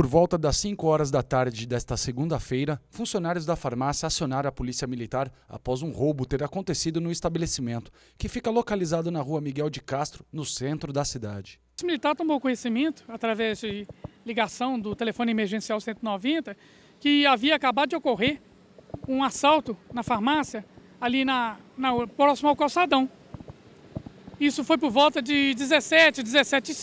por volta das 5 horas da tarde desta segunda-feira, funcionários da farmácia acionaram a Polícia Militar após um roubo ter acontecido no estabelecimento, que fica localizado na rua Miguel de Castro, no centro da cidade. O militar tomou conhecimento, através de ligação do telefone emergencial 190, que havia acabado de ocorrer um assalto na farmácia, ali na, na próximo ao calçadão. Isso foi por volta de 17, 17 e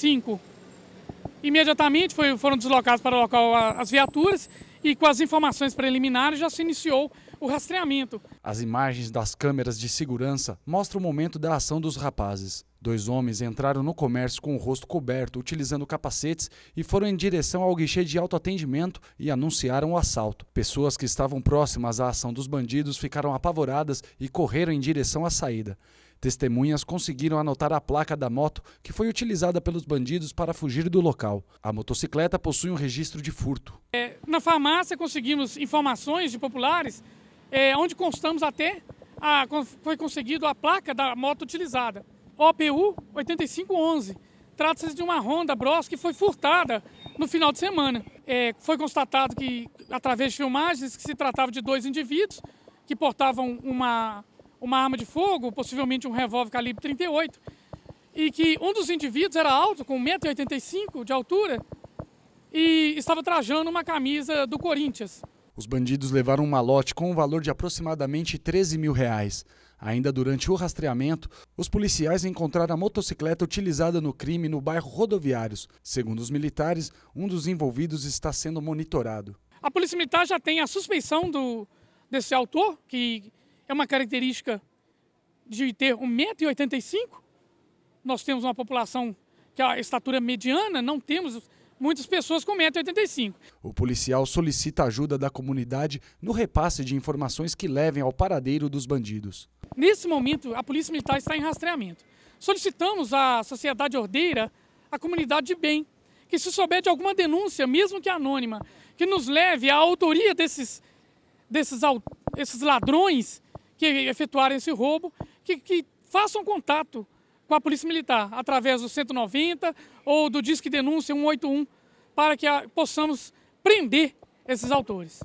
Imediatamente foi, foram deslocados para o local as viaturas e com as informações preliminares já se iniciou o rastreamento. As imagens das câmeras de segurança mostram o momento da ação dos rapazes. Dois homens entraram no comércio com o rosto coberto, utilizando capacetes, e foram em direção ao guichê de autoatendimento e anunciaram o assalto. Pessoas que estavam próximas à ação dos bandidos ficaram apavoradas e correram em direção à saída. Testemunhas conseguiram anotar a placa da moto que foi utilizada pelos bandidos para fugir do local. A motocicleta possui um registro de furto. É, na farmácia conseguimos informações de populares, é, onde constamos até a, foi conseguido a placa da moto utilizada. OPU 8511. Trata-se de uma Honda Bros que foi furtada no final de semana. É, foi constatado que, através de filmagens, que se tratava de dois indivíduos que portavam uma uma arma de fogo, possivelmente um revólver calibre 38, e que um dos indivíduos era alto, com 1,85m de altura, e estava trajando uma camisa do Corinthians. Os bandidos levaram um malote com um valor de aproximadamente 13 mil reais. Ainda durante o rastreamento, os policiais encontraram a motocicleta utilizada no crime no bairro Rodoviários. Segundo os militares, um dos envolvidos está sendo monitorado. A polícia militar já tem a suspeição do, desse autor, que é uma característica de ter 1,85m. Nós temos uma população que é a estatura mediana, não temos muitas pessoas com 1,85m. O policial solicita ajuda da comunidade no repasse de informações que levem ao paradeiro dos bandidos. Nesse momento, a Polícia Militar está em rastreamento. Solicitamos à sociedade ordeira, à comunidade de bem, que se souber de alguma denúncia, mesmo que anônima, que nos leve à autoria desses, desses, desses ladrões, que efetuarem esse roubo, que, que façam contato com a Polícia Militar, através do 190 ou do Disque Denúncia 181, para que a, possamos prender esses autores.